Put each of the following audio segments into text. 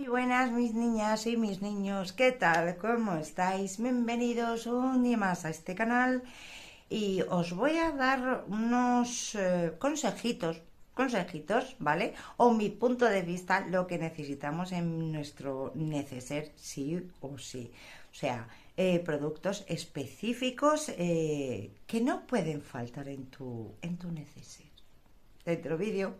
Y buenas mis niñas y mis niños, ¿qué tal? ¿Cómo estáis? Bienvenidos un día más a este canal y os voy a dar unos eh, consejitos, consejitos, ¿vale? O mi punto de vista, lo que necesitamos en nuestro neceser, sí o sí. O sea, eh, productos específicos eh, que no pueden faltar en tu, en tu neceser. Dentro vídeo.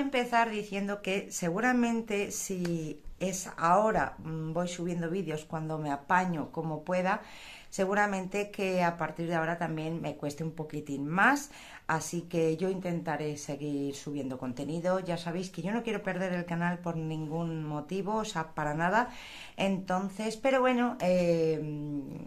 empezar diciendo que seguramente si es ahora, mm, voy subiendo vídeos cuando me apaño como pueda, seguramente que a partir de ahora también me cueste un poquitín más, así que yo intentaré seguir subiendo contenido, ya sabéis que yo no quiero perder el canal por ningún motivo, o sea, para nada, entonces, pero bueno, eh, mm,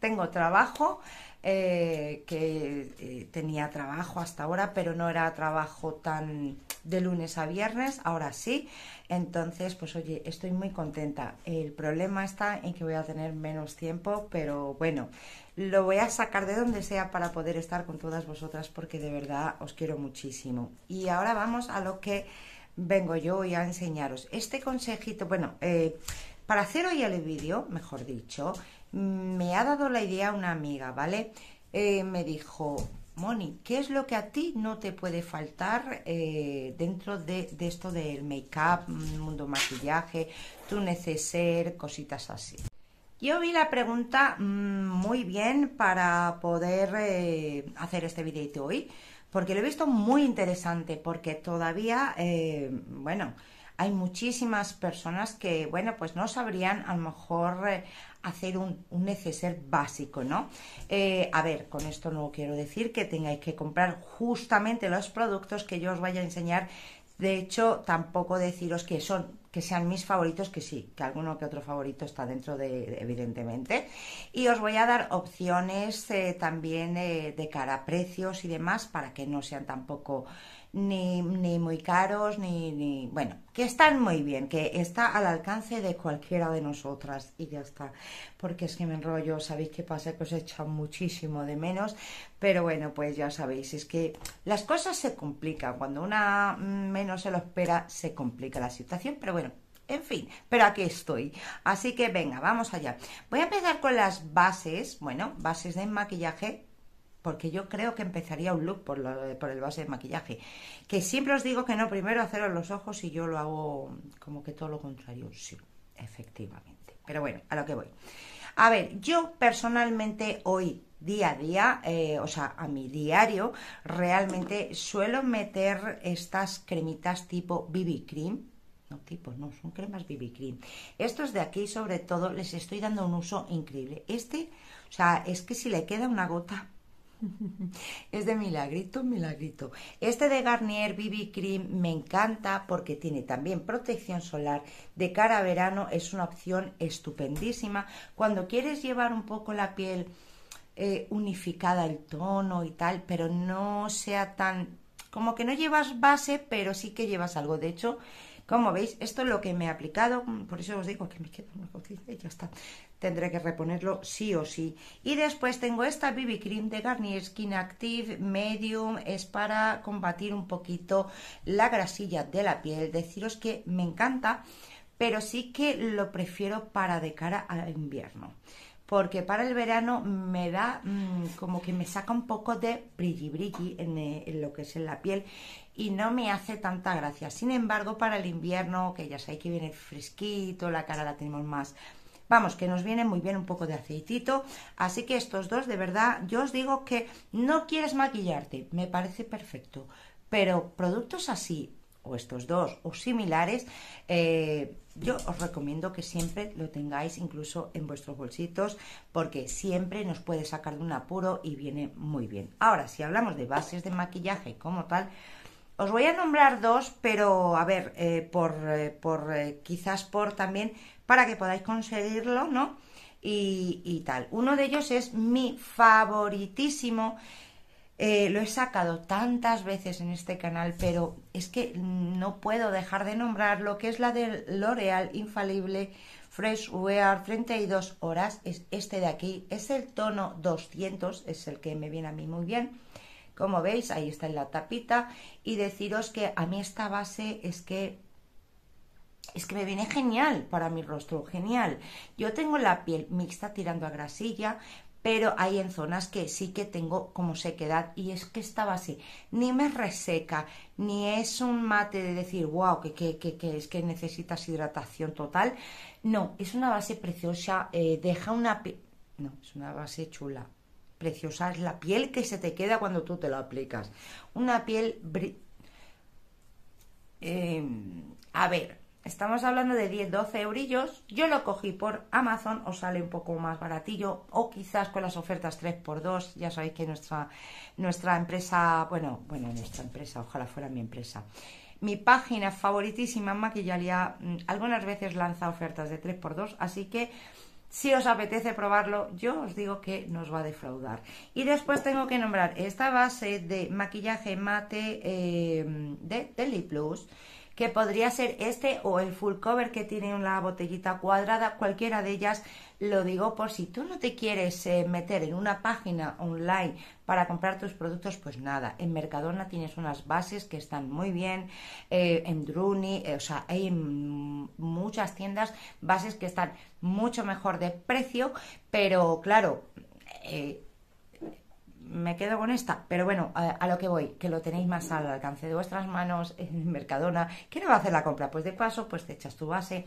tengo trabajo, eh, que eh, tenía trabajo hasta ahora, pero no era trabajo tan de lunes a viernes, ahora sí. Entonces, pues oye, estoy muy contenta. El problema está en que voy a tener menos tiempo, pero bueno, lo voy a sacar de donde sea para poder estar con todas vosotras porque de verdad os quiero muchísimo. Y ahora vamos a lo que vengo yo hoy a enseñaros. Este consejito, bueno, eh, para hacer hoy el vídeo, mejor dicho, me ha dado la idea una amiga, ¿vale? Eh, me dijo, Moni, ¿qué es lo que a ti no te puede faltar eh, dentro de, esto del make-up, mundo maquillaje, tu neceser, cositas así? Yo vi la pregunta mm, muy bien para poder eh, hacer este videito hoy, porque lo he visto muy interesante, porque todavía, bueno, hay muchísimas personas que, bueno, pues no sabrían a lo mejor eh, hacer un, neceser básico, ¿no? Eh, a ver, con esto no quiero decir que tengáis que comprar justamente los productos que yo os vaya a enseñar. De hecho, tampoco deciros que son que sean mis favoritos, que sí, que alguno que otro favorito está dentro de, evidentemente. Y os voy a dar opciones eh, también de cara a precios y demás para que no sean tampoco ni, muy caros, ni, ni, Bueno, que están muy bien, que está al alcance de cualquiera de nosotras y ya está. Porque es que me enrollo, sabéis qué pasa, que os he echado muchísimo de menos, pero bueno, pues ya sabéis, es que las cosas se complican. Cuando una menos se lo espera, se complica la situación, pero bueno, en fin, pero aquí estoy. Así que venga, vamos allá. Voy a empezar con las bases, bueno, bases de maquillaje porque yo creo que empezaría un look por, el base de maquillaje. Que siempre os digo que no, primero haceros los ojos y yo lo hago como que todo lo contrario. Sí, efectivamente. Pero bueno, a lo que voy. A ver, yo personalmente hoy día a día, eh, o sea, a mi diario, realmente suelo meter estas cremitas tipo BB Cream. No tipo, no, son cremas BB Cream. Estos de aquí, sobre todo, les estoy dando un uso increíble. Este, o sea, es que si le queda una gota, es de milagrito, milagrito. Este de Garnier BB Cream me encanta porque tiene también protección solar. De cara a verano es una opción estupendísima. Cuando quieres llevar un poco la piel eh, unificada, el tono y tal, pero no sea tan... Como que no llevas base, pero sí que llevas algo. De hecho, como veis, esto es lo que me he aplicado. Por eso os digo que me queda muy cosita y ya está tendré que reponerlo sí o sí. Y después tengo esta BB Cream de Garnier Skin Active Medium, es para combatir un poquito la grasilla de la piel. Deciros que me encanta, pero sí que lo prefiero para de cara al invierno. Porque para el verano me da mm, como que me saca un poco de brilli brilli en, eh, en lo que es en la piel y no me hace tanta gracia. Sin embargo, para el invierno, que ya sabéis que viene fresquito, la cara la tenemos más Vamos, que nos viene muy bien un poco de aceitito. Así que estos dos, de verdad, yo os digo que no quieres maquillarte, me parece perfecto. Pero productos así, o estos dos, o similares, eh, yo os recomiendo que siempre lo tengáis incluso en vuestros bolsitos porque siempre nos puede sacar de un apuro y viene muy bien. Ahora, si hablamos de bases de maquillaje como tal, os voy a nombrar dos, pero a ver, eh, por, eh, por eh, quizás por también para que podáis conseguirlo, ¿no? Y, tal. Uno de ellos es mi favoritísimo. lo he sacado tantas veces en este canal, pero es que no puedo dejar de nombrar lo que es la de L'Oreal Infalible Fresh Wear 32 horas. Es este de aquí, es el tono 200, es el que me viene a mí muy bien como veis, ahí está en la tapita y deciros que a mí esta base es que es que me viene genial para mi rostro, genial. Yo tengo la piel mixta tirando a grasilla, pero hay en zonas que sí que tengo como sequedad y es que esta base ni me reseca, ni es un mate de decir, wow, que, que, es que necesitas hidratación total. No, es una base preciosa, eh, deja una No, es una base chula, preciosa es la piel que se te queda cuando tú te lo aplicas. Una piel... Em, a ver, estamos hablando de 10, 12 eurillos. Yo lo cogí por Amazon, os sale un poco más baratillo. O quizás con las ofertas 3x2. Ya sabéis que nuestra, nuestra empresa, bueno, bueno, nuestra empresa, ojalá fuera mi empresa. Mi página favoritísima, Maquillalia, mm, algunas veces lanza ofertas de 3x2, así que si os apetece probarlo, yo os digo que nos va a defraudar. Y después tengo que nombrar esta base de maquillaje mate eh, de Deli Plus que podría ser este o el full cover que tiene una botellita cuadrada, cualquiera de ellas. Lo digo por si tú no te quieres eh, meter en una página online para comprar tus productos, pues nada, en Mercadona tienes unas bases que están muy bien, eh, en Druni, eh, o sea, hay muchas tiendas, bases que están mucho mejor de precio, pero claro, me quedo con esta, pero bueno, a, lo que voy, que lo tenéis más al alcance de vuestras manos en Mercadona. ¿Quién va a hacer la compra? Pues de paso, pues te echas tu base.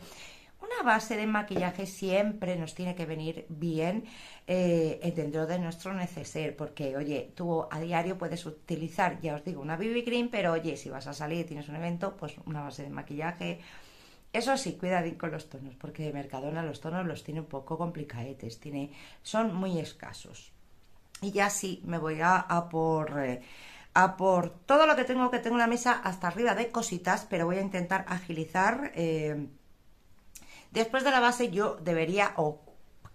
Una base de maquillaje siempre nos tiene que venir bien eh, eh, dentro de nuestro neceser, porque oye, tú a diario puedes utilizar, ya os digo, una BB Cream, pero oye, si vas a salir y tienes un evento, pues una base de maquillaje. Eso sí, cuidadín con los tonos, porque Mercadona los tonos los tiene un poco complicadetes tiene, son muy escasos. Y ya sí, me voy a, por... Eh, a por todo lo que tengo, que tengo en la mesa hasta arriba de cositas, pero voy a intentar agilizar. Eh, después de la base yo debería, o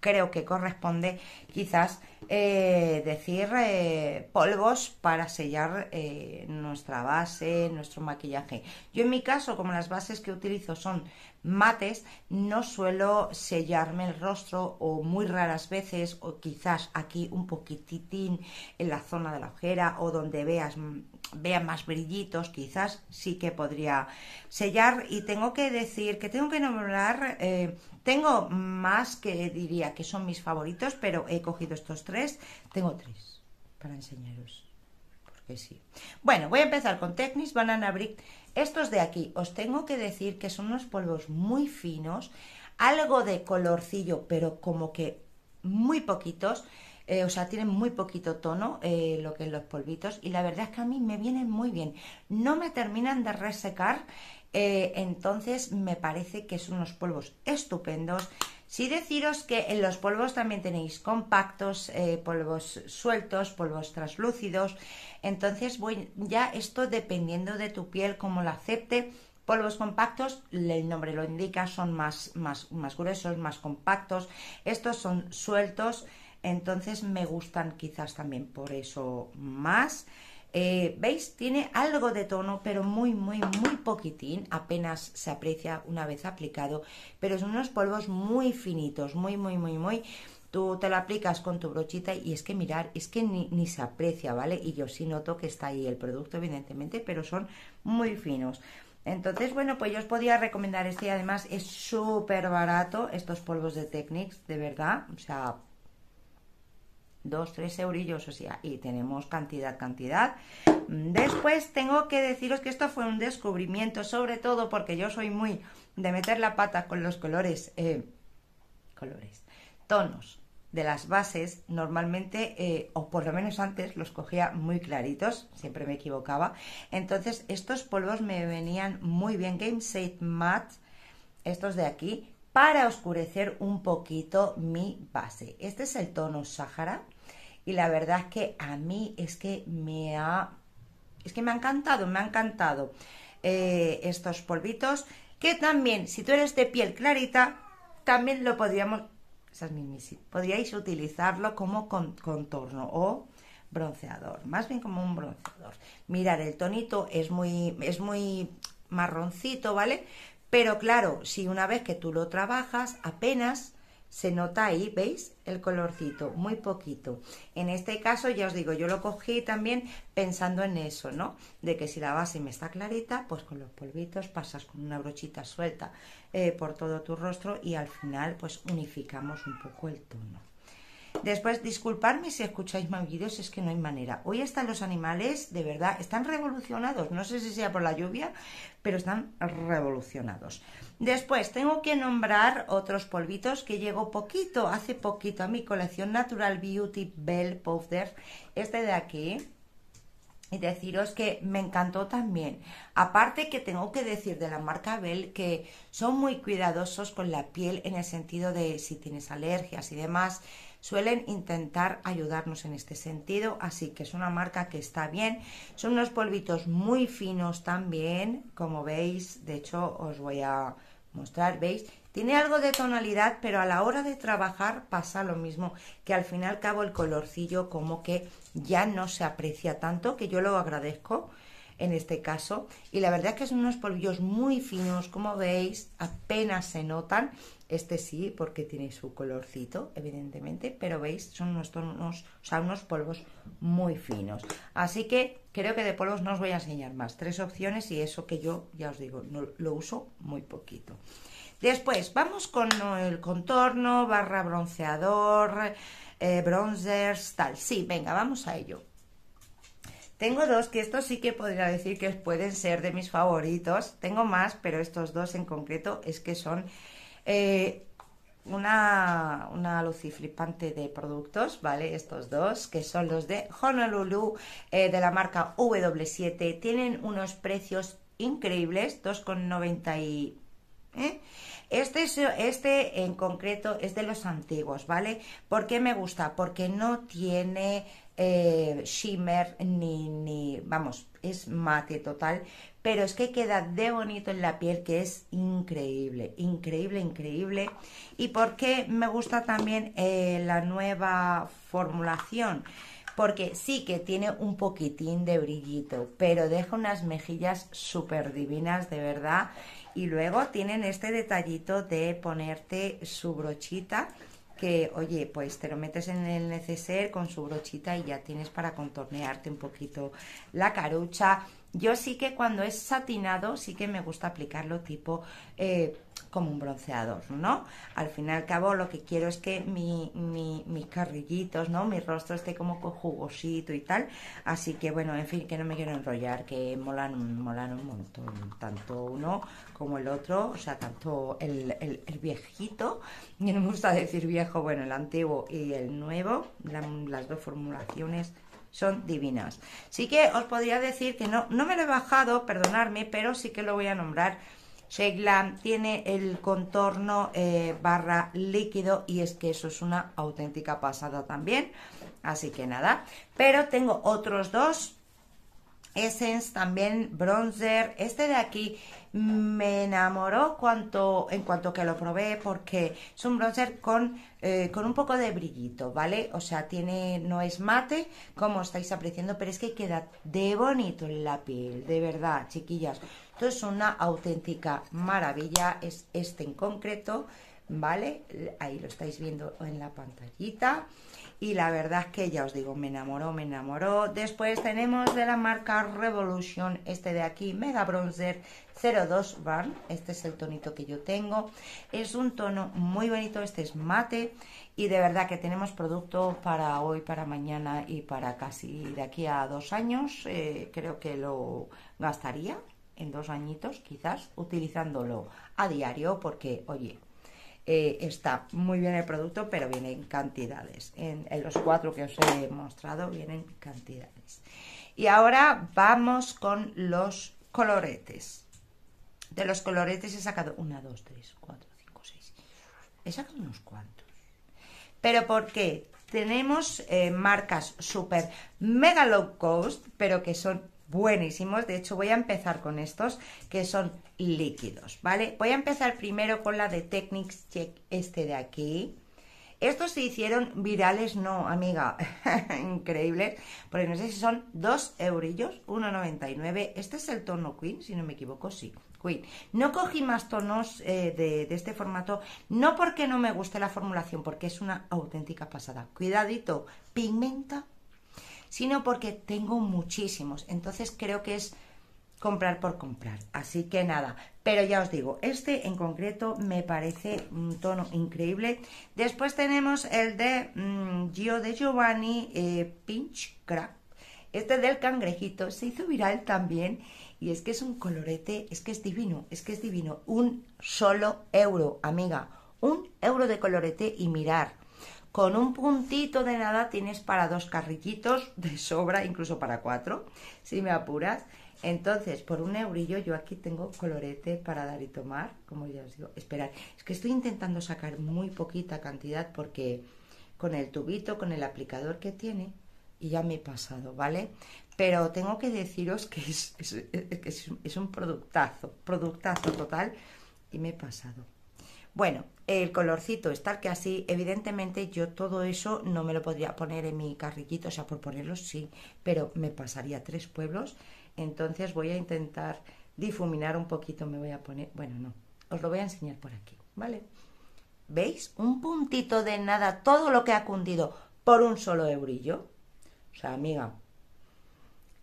creo que corresponde quizás eh, decir eh, polvos para sellar eh, nuestra base, nuestro maquillaje. Yo en mi caso, como las bases que utilizo son mates, no suelo sellarme el rostro o muy raras veces o quizás aquí un poquititín en la zona de la ojera o donde veas mm, vean más brillitos, quizás sí que podría sellar. Y tengo que decir que tengo que nombrar, eh, tengo más que diría que son mis favoritos, pero he cogido estos tres. Tengo tres para enseñaros. Porque sí. Bueno, voy a empezar con van Banana Brick. Estos de aquí, os tengo que decir que son unos polvos muy finos, algo de colorcillo, pero como que muy poquitos eh, o sea, tienen muy poquito tono eh, lo que es los polvitos y la verdad es que a mí me vienen muy bien. No me terminan de resecar, eh, entonces me parece que son unos polvos estupendos. Sí deciros que en los polvos también tenéis compactos, polvos sueltos, polvos translúcidos. Entonces, voy, ya esto dependiendo de tu piel, como la acepte, Polvos compactos, el nombre lo indica, son más, más, más gruesos, más compactos. Estos son sueltos, entonces me gustan quizás también por eso más. Eh, ¿Veis? Tiene algo de tono, pero muy, muy, muy poquitín. Apenas se aprecia una vez aplicado. Pero son unos polvos muy finitos, muy, muy, muy, muy. Tú te lo aplicas con tu brochita y es que mirar, es que ni, se aprecia, ¿vale? Y yo sí noto que está ahí el producto, evidentemente, pero son muy finos. Entonces, bueno, pues yo os podía recomendar este y además es súper barato estos polvos de Technics, de verdad. O sea, 2, 3 eurillos, o sea, y tenemos cantidad, cantidad. Mm, después tengo que deciros que esto fue un descubrimiento, sobre todo porque yo soy muy de meter la pata con los colores, eh, colores, tonos de las bases, normalmente, eh, o por lo menos antes, los cogía muy claritos, siempre me equivocaba. Entonces, estos polvos me venían muy bien, Game Shade Matte, estos de aquí, para oscurecer un poquito mi base. Este es el tono Sahara, y la verdad es que a mí es que me ha... Es que me ha encantado, me ha encantado eh, estos polvitos. Que también, si tú eres de piel clarita, también lo podríamos... Esas podríais utilizarlo como contorno o bronceador, más bien como un bronceador. Mirar, el tonito es muy, es muy marroncito, ¿vale? Pero claro, si una vez que tú lo trabajas, apenas se nota ahí, ¿veis? El colorcito, muy poquito. En este caso, ya os digo, yo lo cogí también pensando en eso, ¿no? De que si la base me está clarita, pues con los polvitos pasas con una brochita suelta eh, por todo tu rostro y al final pues unificamos un poco el tono. Después, disculpadme si escucháis mal vídeos, es que no hay manera. Hoy están los animales, de verdad, están revolucionados. No sé si sea por la lluvia, pero están revolucionados. Después tengo que nombrar otros polvitos que llegó poquito, hace poquito a mi colección Natural Beauty Bell Powder, este de aquí. Y deciros que me encantó también. Aparte que tengo que decir de la marca Bell que son muy cuidadosos con la piel en el sentido de si tienes alergias y demás suelen intentar ayudarnos en este sentido, así que es una marca que está bien. Son unos polvitos muy finos también, como veis, de hecho os voy a mostrar, ¿veis? Tiene algo de tonalidad, pero a la hora de trabajar pasa lo mismo, que al fin y al cabo el colorcillo como que ya no se aprecia tanto, que yo lo agradezco, en este caso. Y la verdad que son unos polvillos muy finos, como veis, apenas se notan. Este sí, porque tiene su colorcito, evidentemente, pero veis, son unos son unos polvos muy finos. Así que creo que de polvos no os voy a enseñar más. Tres opciones y eso que yo, ya os digo, lo uso muy poquito. Después, vamos con el contorno, barra bronceador, eh, bronzers, tal. Sí, venga, vamos a ello. Tengo dos que estos sí que podría decir que pueden ser de mis favoritos. Tengo más, pero estos dos en concreto es que son eh, una, una luciflipante de productos, ¿vale? Estos dos, que son los de Honolulu, eh, de la marca W7. Tienen unos precios increíbles, 2,90 ¿eh? Este, este en concreto es de los antiguos, ¿vale? ¿Por qué me gusta? Porque no tiene eh, shimmer ni, ni, vamos, es mate total, pero es que queda de bonito en la piel que es increíble, increíble, increíble. ¿Y por qué me gusta también eh, la nueva formulación? Porque sí que tiene un poquitín de brillito, pero deja unas mejillas súper divinas, de verdad y luego tienen este detallito de ponerte su brochita, que oye, pues te lo metes en el neceser con su brochita y ya tienes para contornearte un poquito la carucha. Yo sí que cuando es satinado, sí que me gusta aplicarlo tipo eh, como un bronceador, ¿no? Al fin y al cabo lo que quiero es que mi, mi, mis carrillitos, ¿no? Mi rostro esté como jugosito y tal. Así que bueno, en fin, que no me quiero enrollar, que molan, un montón, tanto uno como el otro, o sea, tanto el, el, viejito, y no me gusta decir viejo, bueno, el antiguo y el nuevo, las dos formulaciones son divinas. Sí que os podría decir que no, no me lo he bajado, perdonadme, pero sí que lo voy a nombrar. Sheglam tiene el contorno eh, barra líquido y es que eso es una auténtica pasada también. Así que nada, pero tengo otros dos Essence, también bronzer. Este de aquí me enamoró cuanto, en cuanto que lo probé porque es un bronzer con, eh, con un poco de brillito, ¿vale? O sea, tiene, no es mate, como estáis apreciando, pero es que queda de bonito en la piel, de verdad, chiquillas. Esto es una auténtica maravilla, es este en concreto, ¿vale? Ahí lo estáis viendo en la pantallita y la verdad es que ya os digo, me enamoró, me enamoró. Después tenemos de la marca Revolution, este de aquí, Mega Bronzer 02 Barn, este es el tonito que yo tengo. Es un tono muy bonito, este es mate y de verdad que tenemos producto para hoy, para mañana y para casi de aquí a dos años. Eh, creo que lo gastaría en dos añitos quizás utilizándolo a diario porque, oye, eh, está muy bien el producto, pero vienen cantidades. En, los cuatro que os he mostrado vienen cantidades. Y ahora vamos con los coloretes. De los coloretes he sacado 1, 2, 3, 4, 5, 6. He sacado unos cuantos. ¿Pero porque Tenemos eh, marcas super mega low cost, pero que son buenísimos. De hecho, voy a empezar con estos que son líquidos, ¿vale? Voy a empezar primero con la de Technics Check, este de aquí. Estos se hicieron virales, no, amiga, increíbles, porque no sé si son 2 eurillos, 1,99. Este es el tono Queen, si no me equivoco, sí, Queen. No cogí más tonos eh, de, este formato, no porque no me guste la formulación, porque es una auténtica pasada. Cuidadito, pigmenta sino porque tengo muchísimos. Entonces creo que es comprar por comprar. Así que nada, pero ya os digo, este en concreto me parece un tono increíble. Después tenemos el de mm, Gio de Giovanni eh, Pinch Crack. Este del cangrejito se hizo viral también y es que es un colorete, es que es divino, es que es divino. Un solo euro, amiga. Un euro de colorete y mirar. Con un puntito de nada tienes para dos carrillitos de sobra, incluso para cuatro, si me apuras. Entonces, por un eurillo yo aquí tengo colorete para dar y tomar, como ya os digo. Esperad, es que estoy intentando sacar muy poquita cantidad porque con el tubito, con el aplicador que tiene, y ya me he pasado, ¿vale? Pero tengo que deciros que es, es un productazo, productazo total, y me he pasado. Bueno, el colorcito es tal que así, evidentemente yo todo eso no me lo podría poner en mi carriquito, o sea, por ponerlo sí, pero me pasaría tres pueblos, entonces voy a intentar difuminar un poquito, me voy a poner, bueno, no, os lo voy a enseñar por aquí, ¿vale? ¿Veis? Un puntito de nada, todo lo que ha cundido por un solo eurillo. O sea, amiga,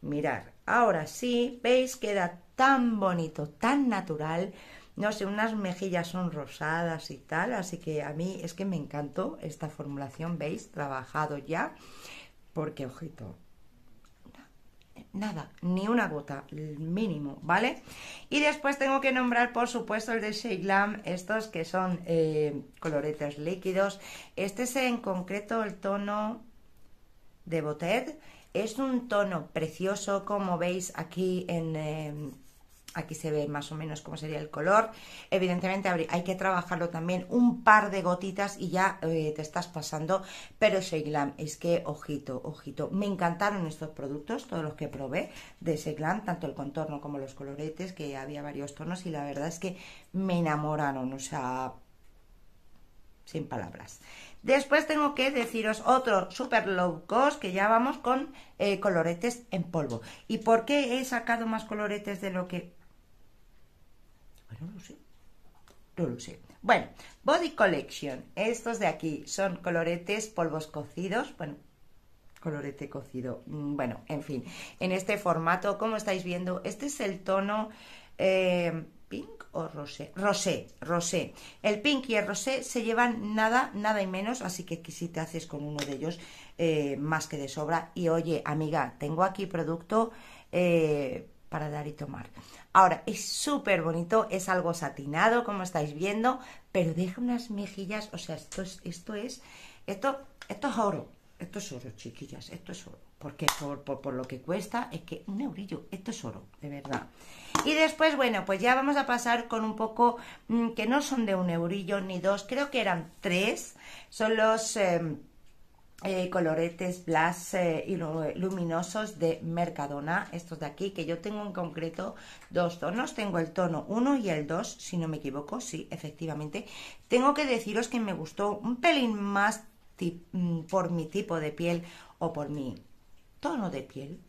mirar, ahora sí, ¿veis? Queda tan bonito, tan natural, no sé, unas mejillas son rosadas y tal, así que a mí es que me encantó esta formulación, veis, trabajado ya, porque ojito, nada, ni una gota, el mínimo, ¿vale? Y después tengo que nombrar, por supuesto, el de Shea Glam, estos que son eh, coloretes líquidos. Este es en concreto el tono de Botet. Es un tono precioso, como veis aquí en... Eh, Aquí se ve más o menos cómo sería el color. Evidentemente hay que trabajarlo también un par de gotitas y ya eh, te estás pasando. Pero Sheglam, es que ojito, ojito. Me encantaron estos productos, todos los que probé de seglan tanto el contorno como los coloretes, que había varios tonos y la verdad es que me enamoraron, o sea, sin palabras. Después tengo que deciros otro super low cost que ya vamos con eh, coloretes en polvo. ¿Y por qué he sacado más coloretes de lo que bueno, no lo sé. No lo sé. Bueno, Body Collection. Estos de aquí son coloretes, polvos cocidos. Bueno, colorete cocido. Mm, bueno, en fin. En este formato, como estáis viendo, este es el tono... Eh, pink o rosé, rosé, rosé. El pink y el rosé se llevan nada, nada y menos, así que si te haces con uno de ellos, eh, más que de sobra. Y oye, amiga, tengo aquí producto eh, para dar y tomar. Ahora, es súper bonito, es algo satinado, como estáis viendo, pero deja unas mejillas, o sea, esto es, esto es, esto, esto es oro, esto es oro, chiquillas, esto es oro. Porque por, por, lo que cuesta, es que un eurillo, esto es oro, de verdad. Y después, bueno, pues ya vamos a pasar con un poco, mm, que no son de un eurillo ni dos, creo que eran tres, son los... Em, eh, coloretes blush y luminosos de Mercadona, estos de aquí, que yo tengo en concreto dos tonos, tengo el tono 1 y el 2, si no me equivoco, sí, efectivamente. Tengo que deciros que me gustó un pelín más mm, por mi tipo de piel o por mi tono de piel.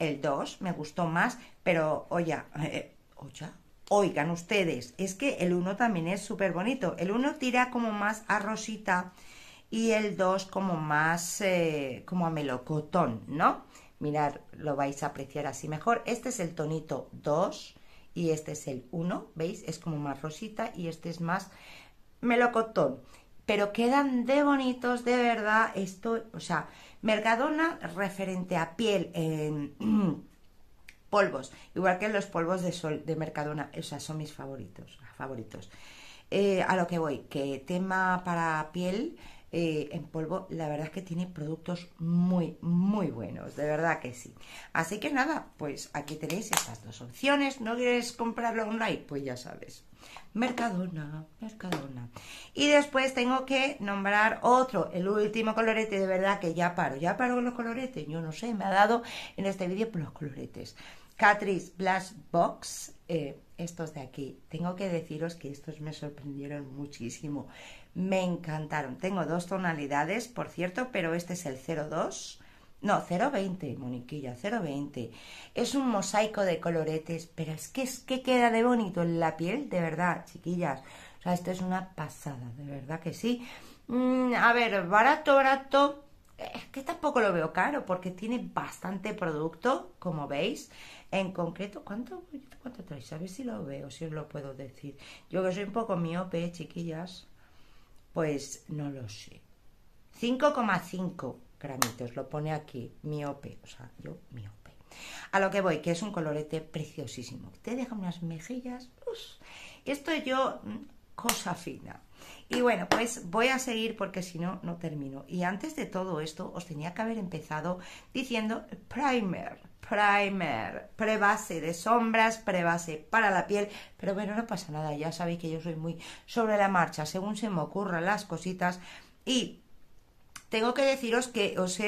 El 2 me gustó más, pero oye, eh, oigan ustedes, es que el 1 también es súper bonito. El 1 tira como más a rosita, y el 2 como más, eh, como a melocotón, ¿no? Mirad, lo vais a apreciar así mejor. Este es el tonito 2 y este es el 1, ¿veis? Es como más rosita y este es más melocotón. Pero quedan de bonitos, de verdad, esto, o sea, Mercadona referente a piel en polvos, igual que los polvos de sol de Mercadona, o sea, son mis favoritos, favoritos. Eh, a lo que voy, que tema para piel, eh, en polvo, la verdad es que tiene productos muy, muy buenos, de verdad que sí. Así que nada, pues aquí tenéis estas dos opciones. ¿No quieres comprarlo online? Pues ya sabes. Mercadona, Mercadona. Y después tengo que nombrar otro, el último colorete, de verdad que ya paro, ya paro con los coloretes, yo no sé, me ha dado en este vídeo por los coloretes. Catrice Blush Box, eh, estos de aquí, tengo que deciros que estos me sorprendieron muchísimo, me encantaron. Tengo dos tonalidades, por cierto, pero este es el 02. No, 020, Moniquilla, 020. Es un mosaico de coloretes, pero es que, es que queda de bonito en la piel, de verdad, chiquillas. O sea, esto es una pasada, de verdad que sí. Mm, a ver, barato, barato. Es que tampoco lo veo caro, porque tiene bastante producto, como veis. En concreto, ¿cuánto, cuánto A ver si lo veo, si os lo puedo decir. Yo que soy un poco miope, chiquillas. Pues no lo sé. 5,5 gramitos, lo pone aquí, miope, o sea, yo miope. A lo que voy, que es un colorete preciosísimo. Te deja unas mejillas, Uf, esto yo, mm, cosa fina. Y bueno, pues voy a seguir porque si no, no termino. Y antes de todo esto, os tenía que haber empezado diciendo primer, primer, prebase de sombras, prebase para la piel, pero bueno, no pasa nada, ya sabéis que yo soy muy sobre la marcha, según se me ocurran las cositas y tengo que deciros que os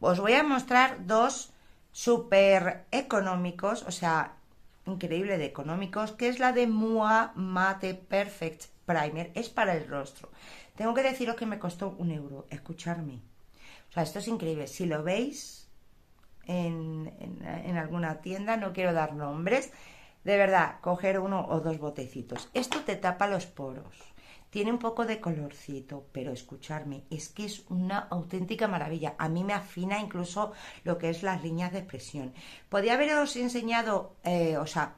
os voy a mostrar dos súper económicos, o sea, increíble de económicos, que es la de Mua Mate Perfect Primer. Es para el rostro. Tengo que deciros que me costó un euro, escucharme. O sea, esto es increíble. Si lo veis en, en, en alguna tienda, no quiero dar nombres, de verdad, coger uno o dos botecitos. Esto te tapa los poros. Tiene un poco de colorcito, pero escucharme, es que es una auténtica maravilla. A mí me afina incluso lo que es las líneas de expresión. Podría haberos enseñado, eh, o sea,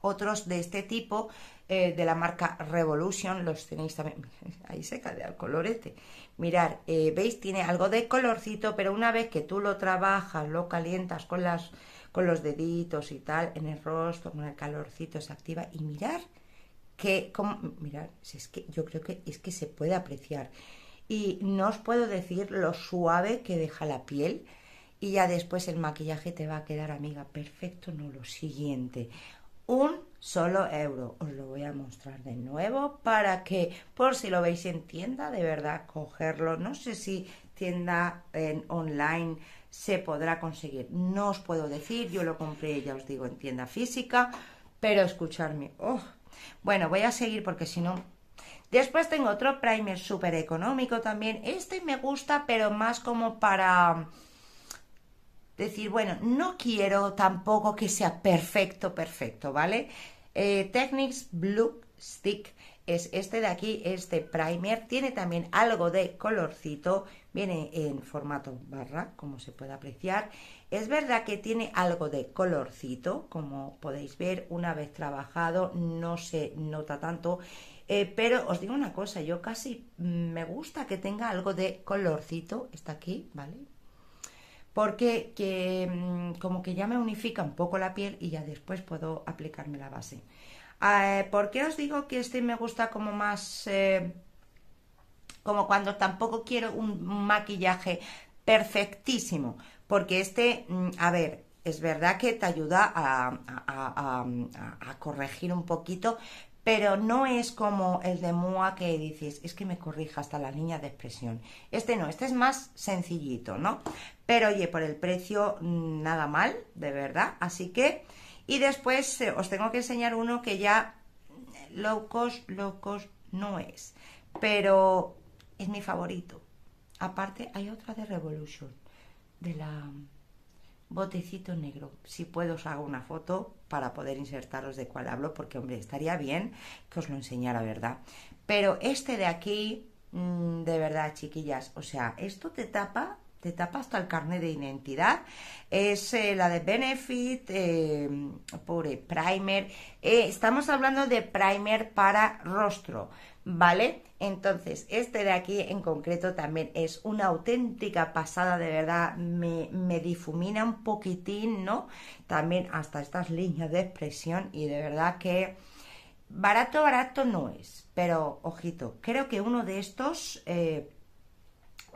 otros de este tipo eh, de la marca Revolution, los tenéis también, ahí se cae al color este, mirar, eh, veis, tiene algo de colorcito, pero una vez que tú lo trabajas, lo calientas con, las, con los deditos y tal, en el rostro, con el calorcito se activa y mirar, que, como, mirad, es que yo creo que es que se puede apreciar. Y no os puedo decir lo suave que deja la piel y ya después el maquillaje te va a quedar, amiga, perfecto, no lo siguiente. Un solo euro, os lo voy a mostrar de nuevo para que, por si lo veis en tienda, de verdad, cogerlo. No sé si tienda en online se podrá conseguir. No os puedo decir, yo lo compré, ya os digo, en tienda física, pero escucharme, oh, bueno, voy a seguir porque si no... Después tengo otro primer súper económico también. Este me gusta, pero más como para decir, bueno, no quiero tampoco que sea perfecto, perfecto, ¿vale? Eh, Blue Stick es este de aquí, este primer. Tiene también algo de colorcito, viene en formato barra, como se puede apreciar. Es verdad que tiene algo de colorcito, como podéis ver, una vez trabajado no se nota tanto. Eh, pero os digo una cosa, yo casi me gusta que tenga algo de colorcito, está aquí, ¿vale? Porque mm, como que ya me unifica un poco la piel y ya después puedo aplicarme la base. Eh, ¿Por qué os digo que este me gusta como más... Eh, como cuando tampoco quiero un maquillaje perfectísimo? Porque este, mm, a ver, es verdad que te ayuda a, corregir un poquito, pero no es como el de Mua que dices, es que me corrija hasta la línea de expresión. Este no, este es más sencillito, ¿no? Pero oye, por el precio, mm, nada mal, de verdad. Así que y después eh, os tengo que enseñar uno que ya locos locos no es, pero es mi favorito. Aparte hay otra de Revolution, de la botecito negro. Si puedo os hago una foto para poder insertaros de cuál hablo, porque hombre, estaría bien que os lo enseñara, ¿verdad? Pero este de aquí, mm, de verdad, chiquillas, o sea, esto te tapa te tapa hasta el carnet de identidad. Es eh, la de Benefit, eh, por primer. Eh, estamos hablando de primer para rostro, ¿vale? Entonces, este de aquí en concreto también es una auténtica pasada, de verdad, me, me difumina un poquitín, ¿no? También hasta estas líneas de expresión y de verdad que barato, barato no es, pero ojito, creo que uno de estos eh,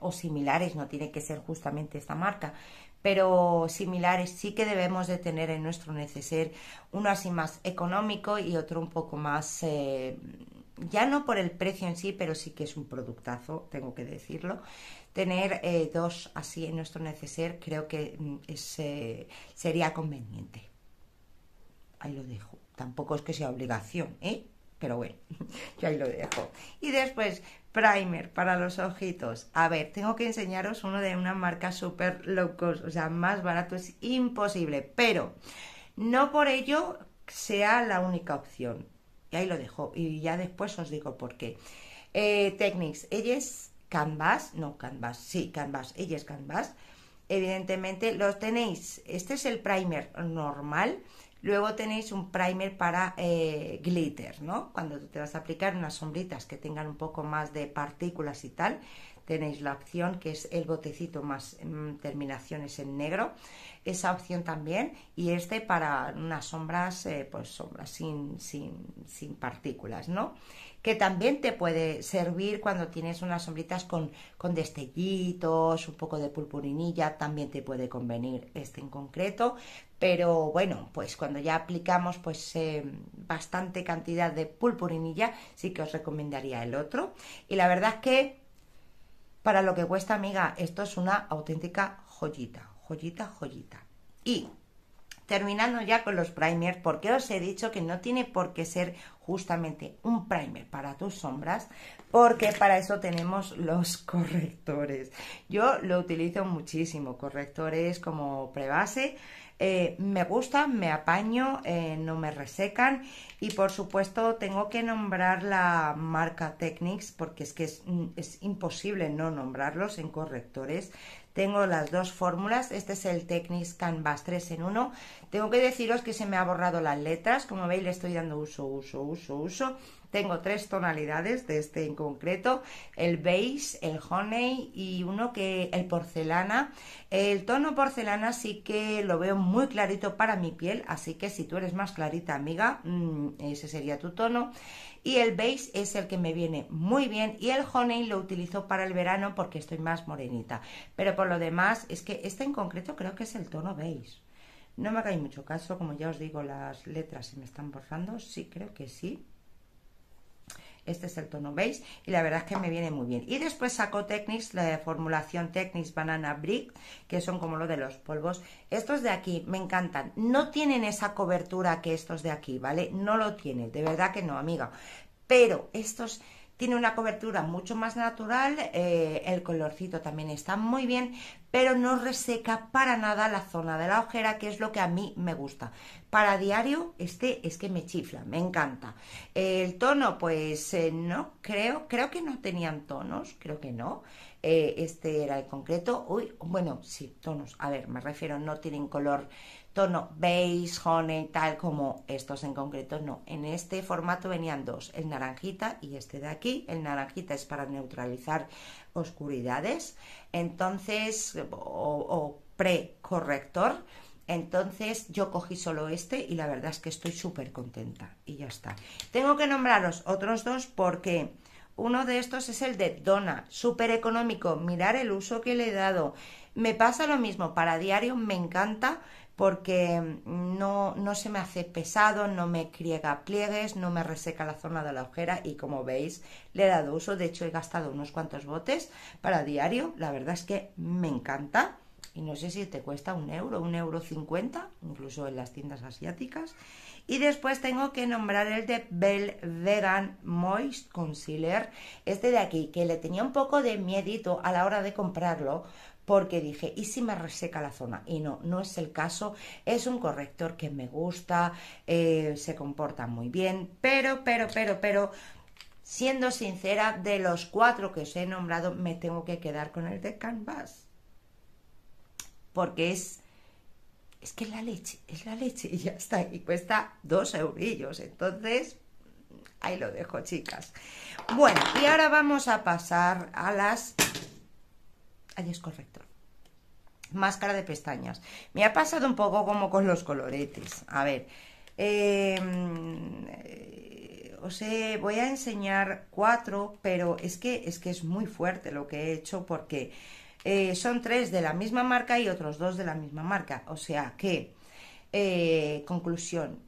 o similares, no tiene que ser justamente esta marca, pero similares sí que debemos de tener en nuestro neceser uno así más económico y otro un poco más, eh, ya no por el precio en sí, pero sí que es un productazo, tengo que decirlo. Tener eh, dos así en nuestro neceser creo que mm, ese eh, sería conveniente. Ahí lo dejo. Tampoco es que sea obligación, Pero bueno, yo ahí lo dejo. Y después, primer para los ojitos. A ver, tengo que enseñaros uno de una marca súper locos o sea, más barato es imposible, pero no por ello sea la única opción. Y ahí lo dejo, y ya después os digo por qué. Eh, Technics, ella es Canvas, no Canvas, sí, Canvas, ella es Canvas. Evidentemente los tenéis, este es el primer normal, Luego tenéis un primer para eh, glitter, ¿no? Cuando te vas a aplicar unas sombritas que tengan un poco más de partículas y tal, tenéis la opción que es el botecito más mm, terminaciones en negro, esa opción también, y este para unas sombras, eh, pues sombras sin, sin, sin partículas, ¿no? que también te puede servir cuando tienes unas sombritas con, con, destellitos, un poco de purpurinilla, también te puede convenir este en concreto pero bueno, pues cuando ya aplicamos pues eh, bastante cantidad de pulpurinilla, sí que os recomendaría el otro. Y la verdad es que para lo que cuesta, amiga, esto es una auténtica joyita, joyita, joyita. Y terminando ya con los primers, porque os he dicho que no tiene por qué ser justamente un primer para tus sombras, porque para eso tenemos los correctores. Yo lo utilizo muchísimo, correctores como prebase, eh, me gusta, me apaño, eh, no me resecan y por supuesto tengo que nombrar la marca Technics porque es que es, mm, es imposible no nombrarlos en correctores. Tengo las dos fórmulas, este es el Technics Canvas 3 en 1. Tengo que deciros que se me ha borrado las letras, como veis le estoy dando uso, uso, uso, uso tengo tres tonalidades de este en concreto, el beige, el honey y uno que el porcelana. El tono porcelana sí que lo veo muy clarito para mi piel, así que si tú eres más clarita amiga, mm, ese sería tu tono. Y el beige es el que me viene muy bien y el honey lo utilizo para el verano porque estoy más morenita. Pero por lo demás es que este en concreto creo que es el tono beige. No me hagáis mucho caso, como ya os digo, las letras se me están borrando. Sí, creo que sí. Este es el tono veis y la verdad es que me viene muy bien. Y después saco Technics, la formulación Technics Banana Brick, que son como lo de los polvos. Estos de aquí me encantan. No tienen esa cobertura que estos de aquí, ¿vale? No lo tienen, de verdad que no, amiga. Pero estos tiene una cobertura mucho más natural, eh, el colorcito también está muy bien, pero no reseca para nada la zona de la ojera, que es lo que a mí me gusta. Para diario, este es que me chifla, me encanta. El tono, pues eh, no, creo, creo que no tenían tonos, creo que no. Eh, este era el concreto. Uy, bueno, sí, tonos. A ver, me refiero, no tienen color tono beige, honey, tal como estos en concreto, no. En este formato venían dos, el naranjita y este de aquí. El naranjita es para neutralizar oscuridades, entonces, o, pre-corrector Entonces yo cogí solo este y la verdad es que estoy súper contenta y ya está. Tengo que nombraros otros dos porque uno de estos es el de Dona, súper económico, mirar el uso que le he dado. Me pasa lo mismo, para diario me encanta, porque no, se me hace pesado, no me criega pliegues, no me reseca la zona de la ojera y como veis le he dado uso, de hecho he gastado unos cuantos botes para diario, la verdad es que me encanta y no sé si te cuesta un euro, un euro cincuenta, incluso en las tiendas asiáticas. Y después tengo que nombrar el de Bell Vegan Moist Concealer, este de aquí, que le tenía un poco de miedito a la hora de comprarlo, porque dije, ¿y si me reseca la zona? Y no, no es el caso. Es un corrector que me gusta, eh, se comporta muy bien, pero, pero, pero, pero, siendo sincera, de los cuatro que os he nombrado, me tengo que quedar con el de Canvas. Porque es... Es que es la leche, es la leche y ya está. Y cuesta dos eurillos. Entonces, ahí lo dejo, chicas. Bueno, y ahora vamos a pasar a las ahí es correcto. Máscara de pestañas. Me ha pasado un poco como con los coloretes. A ver, em, eh, os voy a enseñar cuatro, pero es que, es que es muy fuerte lo que he hecho porque eh, son tres de la misma marca y otros dos de la misma marca. O sea que, eh, conclusión,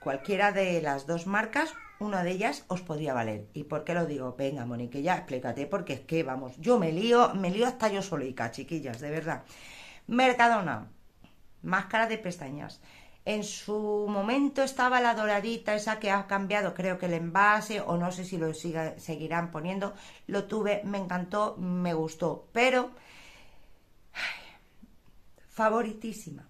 cualquiera de las dos marcas una de ellas os podría valer. ¿Y por qué lo digo? Venga, Monique, ya explícate, porque es que, vamos, yo me lío, me lío hasta yo solica, chiquillas, de verdad. Mercadona, máscara de pestañas. En su momento estaba la doradita, esa que ha cambiado, creo que el envase, o no sé si lo seguirán poniendo. Lo tuve, me encantó, me gustó, pero. favoritísima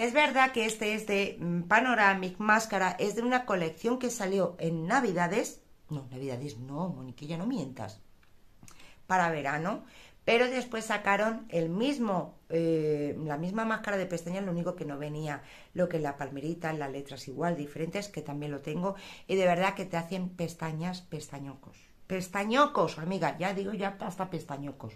es verdad que este es de mm, Panoramic Máscara, es de una colección que salió en Navidades, no, Navidades no, Moniquilla, no mientas, para verano, pero después sacaron el mismo, eh, la misma máscara de pestañas, lo único que no venía lo que es la palmerita, las letras igual, diferentes, que también lo tengo, y de verdad que te hacen pestañas, pestañocos. Pestañocos, amiga, ya digo ya hasta pestañocos.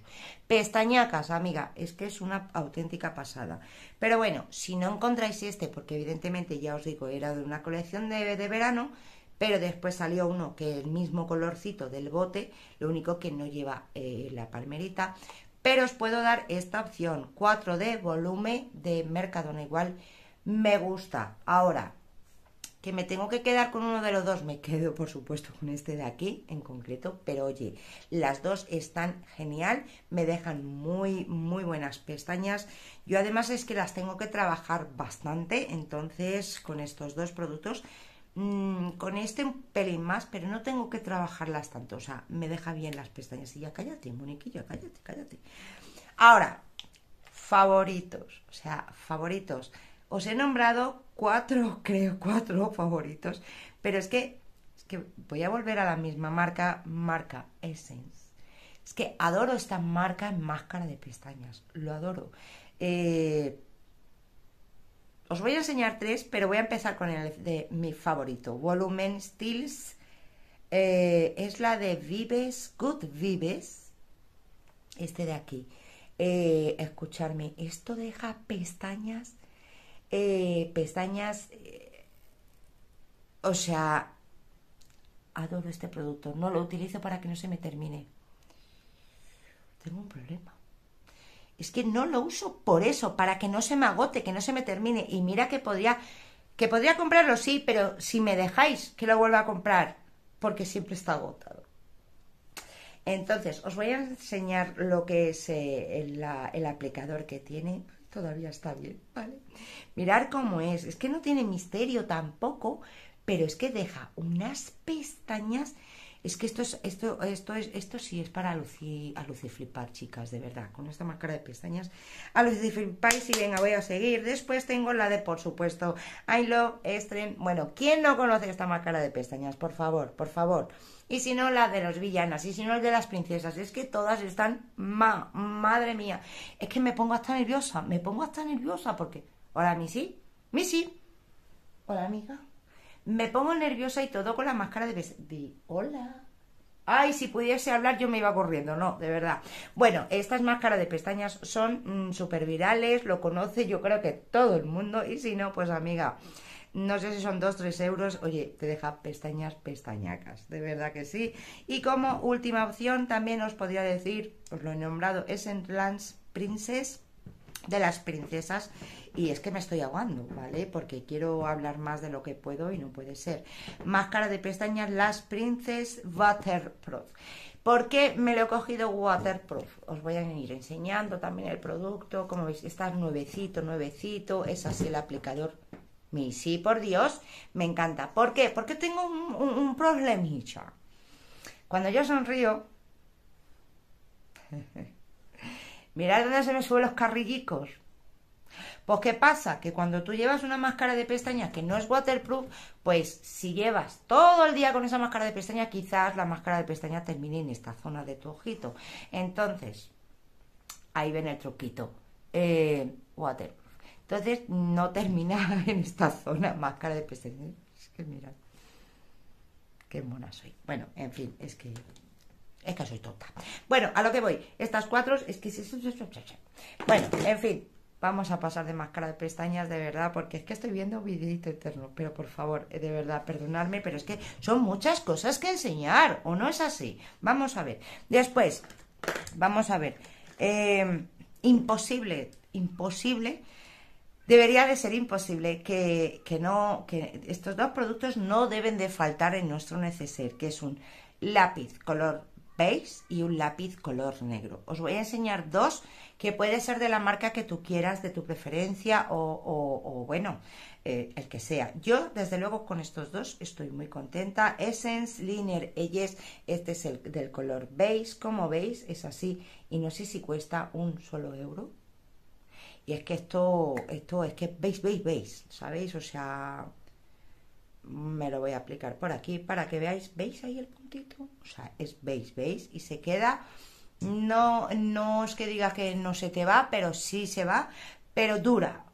Pestañacas, amiga, es que es una auténtica pasada. Pero bueno, si no encontráis este, porque evidentemente ya os digo, era de una colección de, verano, pero después salió uno que el mismo colorcito del bote, lo único que no lleva eh, la palmerita, pero os puedo dar esta opción, 4D, volumen de Mercadona igual, me gusta. Ahora, que me tengo que quedar con uno de los dos, me quedo por supuesto con este de aquí en concreto, pero oye, las dos están genial, me dejan muy, muy buenas pestañas. Yo además es que las tengo que trabajar bastante, entonces con estos dos productos, mm, con este un pelín más, pero no tengo que trabajarlas tanto, o sea, me deja bien las pestañas. Y ya cállate, moniquillo, cállate, cállate. Ahora, favoritos, o sea, favoritos. Os he nombrado cuatro, creo, cuatro favoritos. Pero es que, voy a volver a la misma marca, marca Essence. Es que adoro esta marca máscara de pestañas, lo adoro. Eh, os voy a enseñar tres, pero voy a empezar con el de mi favorito, Volumen stills eh, es la de Vives, Good Vives, este de aquí. Eh, escucharme, esto deja pestañas eh, pestañas, eh, o sea, adoro este producto, no lo utilizo para que no se me termine. Tengo un problema. Es que no lo uso por eso, para que no se me agote, que no se me termine. Y mira que podría, que podría comprarlo, sí, pero si me dejáis que lo vuelva a comprar, porque siempre está agotado. Entonces, os voy a enseñar lo que es eh, el, aplicador que tiene todavía está bien, ¿vale? Mirar cómo es, es que no tiene misterio tampoco, pero es que deja unas pestañas. Es que esto es, esto, esto es, esto sí es para lucir flipar chicas, de verdad. Con esta máscara de pestañas, a flipar y venga, voy a seguir. Después tengo la de, por supuesto, I Love Estren. Bueno, ¿quién no conoce esta máscara de pestañas? Por favor, por favor y si no la de los villanas, y si no el de las princesas. Es que todas están, ma, madre mía, es que me pongo hasta nerviosa, me pongo hasta nerviosa porque, hola Missy, Missy, hola amiga, me pongo nerviosa y todo con la máscara de, de hola. Ay, si pudiese hablar yo me iba corriendo, no, de verdad. Bueno, estas máscaras de pestañas son mm, súper virales, lo conoce yo creo que todo el mundo y si no, pues amiga, no sé si son 2, 3 euros. Oye, te deja pestañas, pestañacas. De verdad que sí. Y como última opción, también os podría decir, os lo he nombrado, es en Lance Princess de las princesas y es que me estoy aguando, ¿vale? Porque quiero hablar más de lo que puedo y no puede ser. Máscara de pestañas, las Princess Waterproof. ¿Por qué me lo he cogido waterproof? Os voy a ir enseñando también el producto, como veis, está nuevecito, nuevecito, es así el aplicador mi sí, por Dios, me encanta. ¿Por qué? Porque tengo un, un, Cuando yo sonrío, mirad dónde se me suben los carrillicos. Pues ¿qué pasa? Que cuando tú llevas una máscara de pestañas que no es waterproof, pues si llevas todo el día con esa máscara de pestañas, quizás la máscara de pestañas termine en esta zona de tu ojito. Entonces, ahí viene el truquito. Eh, waterproof. Entonces no termina en esta zona máscara de pestañas. Es que mira, qué mona soy. Bueno, en fin, es que es que soy tonta. Bueno, a lo que voy. Estas cuatro es que... Bueno, en fin, vamos a pasar de máscara de pestañas, de verdad, porque es que estoy viendo un videito eterno. Pero por favor, eh, de verdad, perdonadme, pero es que son muchas cosas que enseñar, ¿o no es así? Vamos a ver. Después, vamos a ver. Eh, imposible, imposible debería de ser imposible que, no, estos dos productos no deben de faltar en nuestro neceser, que es un lápiz color beige y un lápiz color negro. Os voy a enseñar dos que puede ser de la marca que tú quieras, de tu preferencia o, bueno, eh, el que sea. Yo, desde luego, con estos dos estoy muy contenta. Essence, Liner, Eyes, este es el del color beige, como veis, es así y no sé si cuesta un solo euro, y es que esto, esto es que veis, veis, veis, ¿sabéis? O sea, me lo voy a aplicar por aquí para que veáis, ¿veis ahí el puntito? O sea, es veis, veis y se queda. No, no es que diga que no se te va, pero sí se va, pero dura.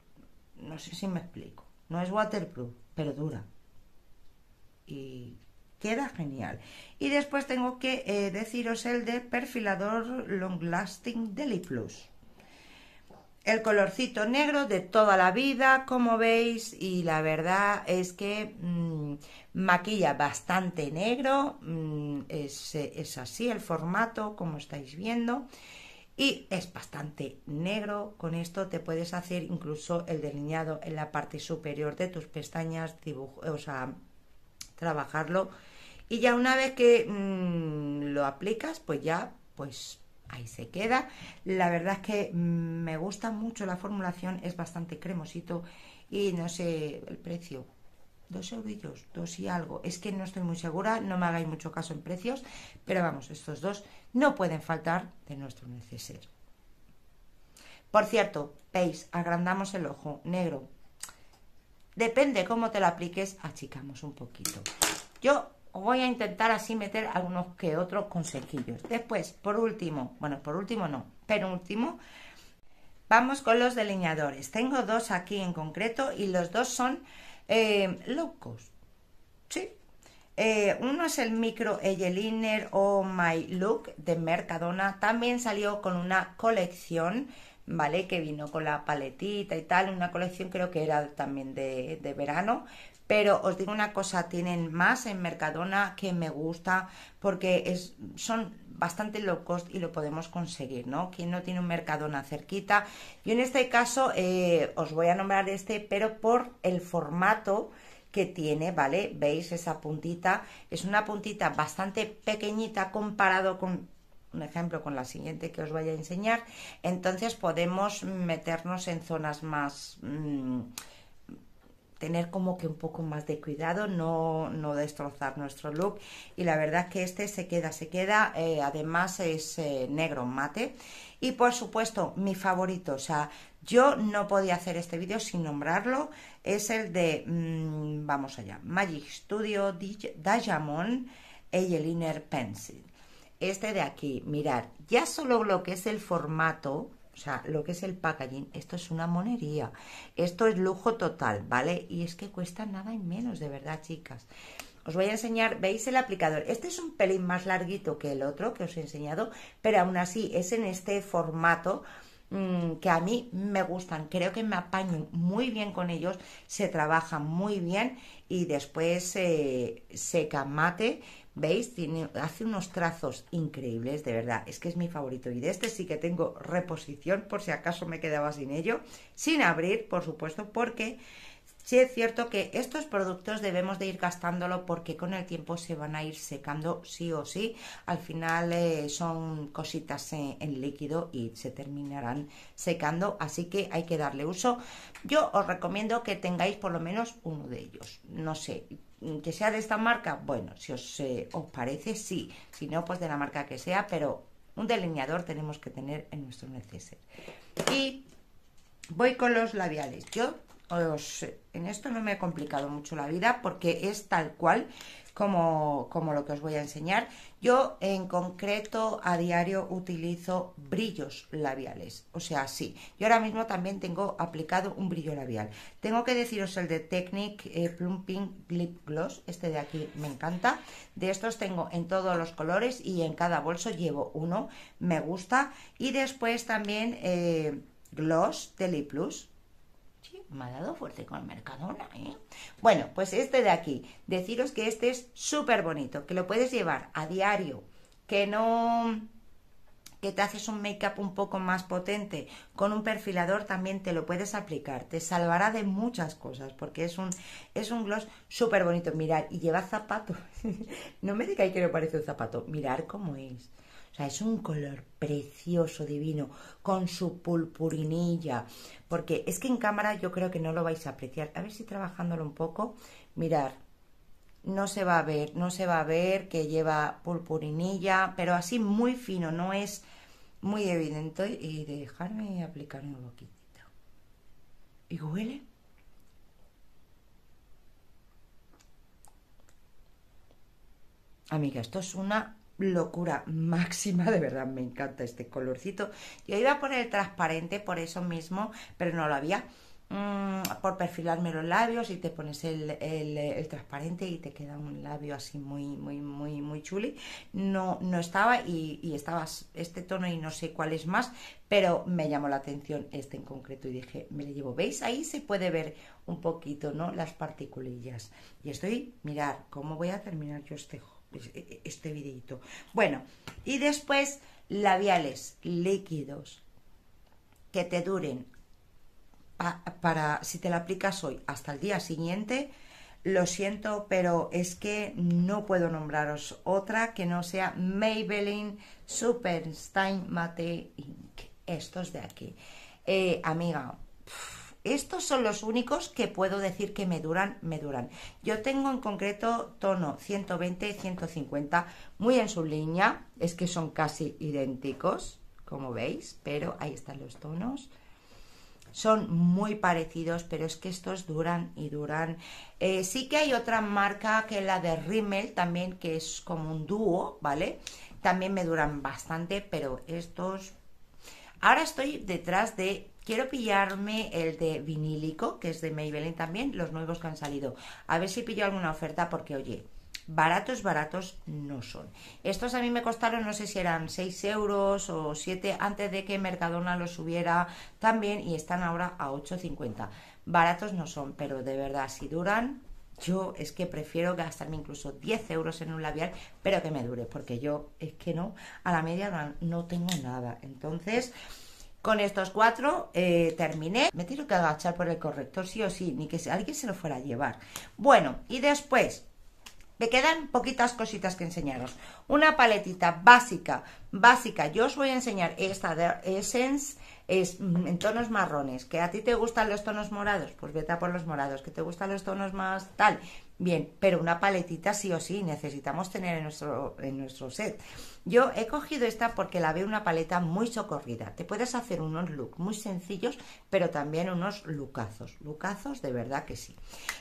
No sé si me explico. No es waterproof, pero dura. Y queda genial. Y después tengo que eh, deciros el de perfilador long lasting Deli Plus el colorcito negro de toda la vida, como veis, y la verdad es que mm, maquilla bastante negro, mm, es, así el formato, como estáis viendo, y es bastante negro, con esto te puedes hacer incluso el delineado en la parte superior de tus pestañas, o sea, trabajarlo, y ya una vez que mm, lo aplicas, pues ya, pues ahí se queda. La verdad es que me gusta mucho la formulación, es bastante cremosito y no sé el precio. Dos euros, dos y algo. Es que no estoy muy segura, no me hagáis mucho caso en precios, pero vamos, estos dos no pueden faltar de nuestro neceser. Por cierto, veis, agrandamos el ojo negro. Depende cómo te lo apliques, achicamos un poquito. Yo voy a intentar así meter algunos que otros consejillos. Después, por último, bueno, por último no, pero último, vamos con los delineadores. Tengo dos aquí en concreto y los dos son eh, locos. Sí. Eh, uno es el micro Eyeliner o oh My Look de Mercadona. También salió con una colección, ¿vale? Que vino con la paletita y tal. Una colección creo que era también de, de verano pero os digo una cosa, tienen más en Mercadona que me gusta porque es, son bastante low cost y lo podemos conseguir, ¿no? Quien no tiene un Mercadona cerquita. Yo en este caso eh, os voy a nombrar este, pero por el formato que tiene, ¿vale? ¿Veis esa puntita? Es una puntita bastante pequeñita comparado con un ejemplo con la siguiente que os voy a enseñar. Entonces podemos meternos en zonas más... Mm, tener como que un poco más de cuidado, no, no destrozar nuestro look y la verdad es que este se queda, se queda, eh, además es eh, negro mate y por supuesto mi favorito, o sea, yo no podía hacer este vídeo sin nombrarlo, es el de, mm, vamos allá, Magic Studio Diamond Eyeliner Pencil. Este de aquí, mirar ya solo lo que es el formato, o sea, lo que es el packaging, esto es una monería, esto es lujo total, ¿vale? Y es que cuesta nada y menos, de verdad, chicas. Os voy a enseñar, veis el aplicador, este es un pelín más larguito que el otro que os he enseñado, pero aún así es en este formato mm, que a mí me gustan, creo que me apaño muy bien con ellos, se trabaja muy bien y después se eh, seca mate ¿Veis? Tiene, hace unos trazos increíbles, de verdad. Es que es mi favorito. Y de este sí que tengo reposición, por si acaso me quedaba sin ello. Sin abrir, por supuesto, porque sí es cierto que estos productos debemos de ir gastándolo porque con el tiempo se van a ir secando sí o sí. Al final eh, son cositas en, líquido y se terminarán secando, así que hay que darle uso. Yo os recomiendo que tengáis por lo menos uno de ellos. No sé, Mm, que sea de esta marca, bueno, si os, eh, os parece, sí. Si no, pues de la marca que sea, pero un delineador tenemos que tener en nuestro neceser. Y voy con los labiales. Yo en esto no me he complicado mucho la vida porque es tal cual como, como lo que os voy a enseñar. Yo en concreto a diario utilizo brillos labiales, o sea, sí. Yo ahora mismo también tengo aplicado un brillo labial. Tengo que deciros el de Technic eh, Plumping Lip Gloss, este de aquí me encanta. De estos tengo en todos los colores y en cada bolso llevo uno, me gusta. Y después también eh, Gloss de Lip Plus, me ha dado fuerte con Mercadona, ¿eh? Bueno, pues este de aquí, deciros que este es súper bonito, que lo puedes llevar a diario, que no que te haces un make-up un poco más potente, con un perfilador también te lo puedes aplicar, te salvará de muchas cosas, porque es un, es un gloss súper bonito, mirar y lleva zapato, no me digáis que no parece un zapato, mirar cómo es, es un color precioso, divino, con su pulpurinilla, porque es que en cámara yo creo que no lo vais a apreciar. A ver si trabajándolo un poco, mirar, no se va a ver, no se va a ver que lleva pulpurinilla, pero así muy fino, no es muy evidente. Y dejarme aplicar un poquito. ¿Y huele? Amiga, esto es una locura máxima, de verdad me encanta este colorcito. Yo iba a poner el transparente por eso mismo, pero no lo había. Mm, por perfilarme los labios y te pones el, transparente y te queda un labio así muy, muy, muy, muy chuli. No, no estaba y, estaba este tono y no sé cuál es más, pero me llamó la atención este en concreto y dije, me lo llevo. ¿Veis? Ahí se puede ver un poquito, ¿no? Las particulillas. Y estoy, mirar, ¿cómo voy a terminar yo este pues, e, e, este videito. Bueno, y después labiales líquidos que te duren para, si te la aplicas hoy hasta el día siguiente, lo siento, pero es que no puedo nombraros otra que no sea Maybelline Superstein Matte Ink. Estos de aquí. Eh, amiga, estos son los únicos que puedo decir que me duran, me duran. Yo tengo en concreto tono 120 y 150 muy en su línea, es que son casi idénticos, como veis, pero ahí están los tonos. Son muy parecidos, pero es que estos duran y duran. Eh, sí que hay otra marca que la de Rimmel también, que es como un dúo, ¿vale? También me duran bastante, pero estos... Ahora estoy detrás de Quiero pillarme el de vinílico, que es de Maybelline también, los nuevos que han salido. A ver si pillo alguna oferta porque, oye, baratos, baratos no son. Estos a mí me costaron, no sé si eran 6 euros o 7 antes de que Mercadona los subiera también y están ahora a 8,50. Baratos no son, pero de verdad, si duran, yo es que prefiero gastarme incluso 10 euros en un labial, pero que me dure, porque yo es que no, a la media no, no tengo nada. Entonces, con estos cuatro eh, terminé. Me tengo que agachar por el corrector, sí o sí, ni que alguien se lo fuera a llevar. Bueno, y después me quedan poquitas cositas que enseñaros. Una paletita básica, básica. Yo os voy a enseñar esta de Essence es mm, en tonos marrones, que a ti te gustan los tonos morados, pues vete a por los morados, que te gustan los tonos más tal, bien, pero una paletita sí o sí necesitamos tener en nuestro, en nuestro set. Yo he cogido esta porque la veo una paleta muy socorrida. Te puedes hacer unos looks muy sencillos, pero también unos lucazos. Lucazos de verdad que sí.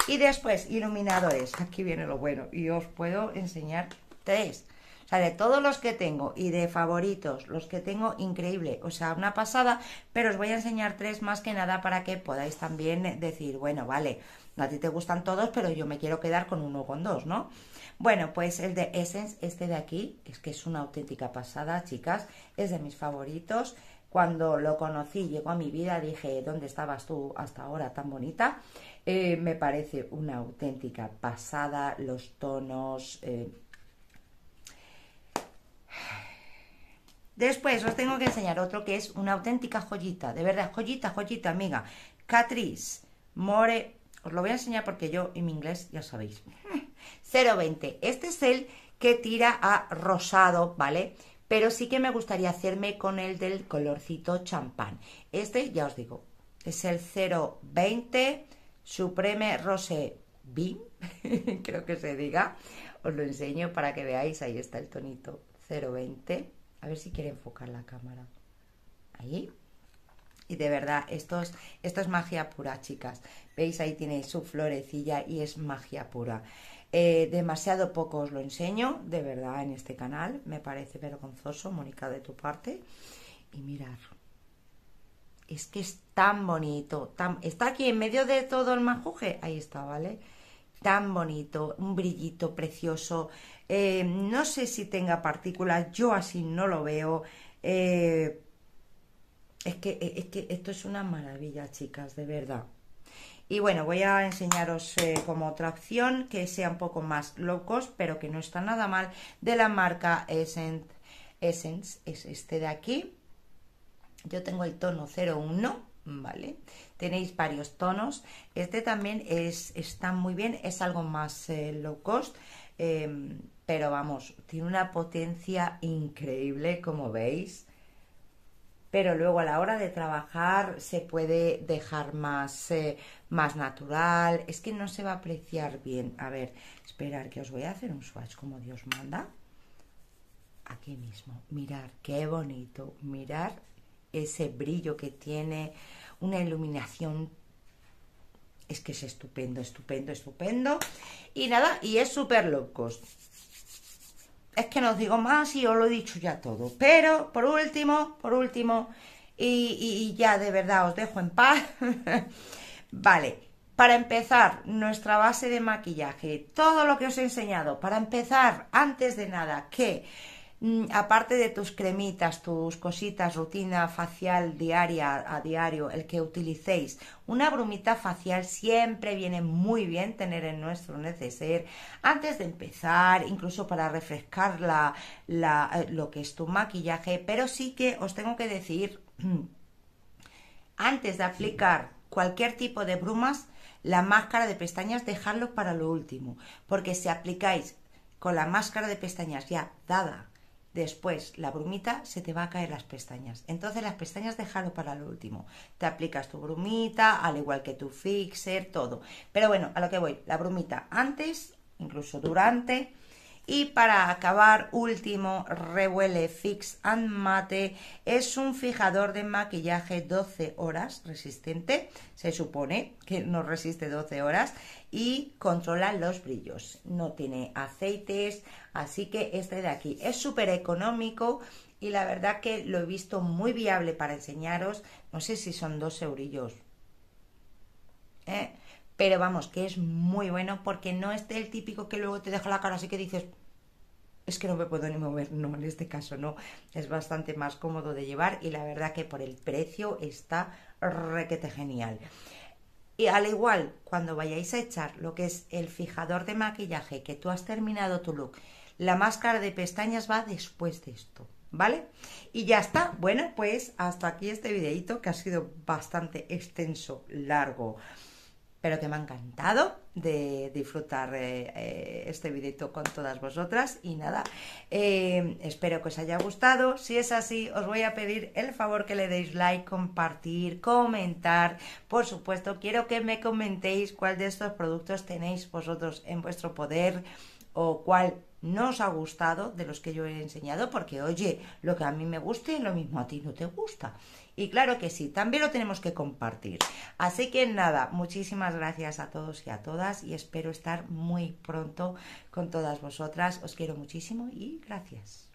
Y después, iluminadores. Aquí viene lo bueno. Y os puedo enseñar tres. O sea, de todos los que tengo y de favoritos, los que tengo, increíble. O sea, una pasada, pero os voy a enseñar tres más que nada para que podáis también decir, bueno, vale, a ti te gustan todos, pero yo me quiero quedar con uno o con dos, ¿no? Bueno, pues el de Essence, este de aquí, es que es una auténtica pasada, chicas, es de mis favoritos. Cuando lo conocí, llegó a mi vida, dije, ¿dónde estabas tú hasta ahora tan bonita? Eh, me parece una auténtica pasada, los tonos... Eh, Después os tengo que enseñar otro que es una auténtica joyita, de verdad, joyita, joyita, amiga. Catrice More, os lo voy a enseñar porque yo en mi inglés ya sabéis. 020, este es el que tira a rosado, ¿vale? Pero sí que me gustaría hacerme con el del colorcito champán. Este, ya os digo, es el 020 Supreme Rose Beam creo que se diga. Os lo enseño para que veáis, ahí está el tonito. 020. A ver si quiere enfocar la cámara. Ahí. Y de verdad, esto es, magia pura, chicas. Veis, ahí tiene su florecilla y es magia pura. Eh, demasiado poco os lo enseño, de verdad, en este canal. Me parece vergonzoso, Mónica, de tu parte. Y mirar. Es que es tan bonito. está aquí en medio de todo el manjuje, Ahí está, ¿vale? Tan bonito, un brillito precioso. Eh, no sé si tenga partículas, yo así no lo veo. Eh, eh, es, que, esto es una maravilla, chicas, de verdad. Y bueno, voy a enseñaros como otra opción que sea un poco más low cost, pero que no está nada mal, de la marca Essence. es este de aquí. Yo tengo el tono 01, ¿vale? Tenéis varios tonos. Este también es, está muy bien, es algo más low cost. Em, pero vamos, tiene una potencia increíble, como veis. Pero luego a la hora de trabajar se puede dejar más, eh, más natural. Es que no se va a apreciar bien. A ver, esperar que os voy a hacer un swatch como Dios manda. Aquí mismo. Mirar, qué bonito. Mirar ese brillo que tiene. Una iluminación es que es estupendo, estupendo, estupendo. Y nada, y es súper locos es que no os digo más y os lo he dicho ya todo. Pero, por último, por último, y, ya de verdad os dejo en paz. vale, para empezar, nuestra base de maquillaje, todo lo que os he enseñado, para empezar, antes de nada, que Mm, aparte de tus cremitas, tus cositas, rutina facial diaria a diario, el que utilicéis, una brumita facial siempre viene muy bien tener en nuestro neceser antes de empezar, incluso para refrescar la, eh, lo que es tu maquillaje, pero sí que os tengo que decir, antes de aplicar cualquier tipo de brumas, la máscara de pestañas dejarlo para lo último, porque si aplicáis con la máscara de pestañas ya dada Después, la brumita se te va a caer las pestañas. Entonces, las pestañas dejarlo para lo último. Te aplicas tu brumita, al igual que tu fixer, todo. Pero bueno, a lo que voy, la brumita antes, incluso durante y para acabar, último, Revuele Fix and Mate es un fijador de maquillaje 12 horas resistente, se supone que no resiste 12 horas y controla los brillos. No tiene aceites, así que este de aquí es súper económico y la verdad que lo he visto muy viable para enseñaros. No sé si son dos eurillos. ¿eh? Pero vamos, que es muy bueno porque no es el típico que luego te deja la cara así que dices, es que no me puedo ni mover. No, en este caso no. Es bastante más cómodo de llevar y la verdad que por el precio está requete genial. Y al igual, cuando vayáis a echar lo que es el fijador de maquillaje, que tú has terminado tu look, la máscara de pestañas va después de esto, ¿vale? Y ya está. Bueno, pues hasta aquí este videito que ha sido bastante extenso, largo pero que me ha encantado de disfrutar eh, eh, este vídeo con todas vosotras y nada, eh, espero que os haya gustado, si es así os voy a pedir el favor que le deis like, compartir, comentar, por supuesto quiero que me comentéis cuál de estos productos tenéis vosotros en vuestro poder o cuál no os ha gustado de los que yo he enseñado, porque oye, lo que a mí me guste, lo mismo a ti no te gusta. Y claro que sí, también lo tenemos que compartir. Así que nada, muchísimas gracias a todos y a todas y espero estar muy pronto con todas vosotras. Os quiero muchísimo y gracias.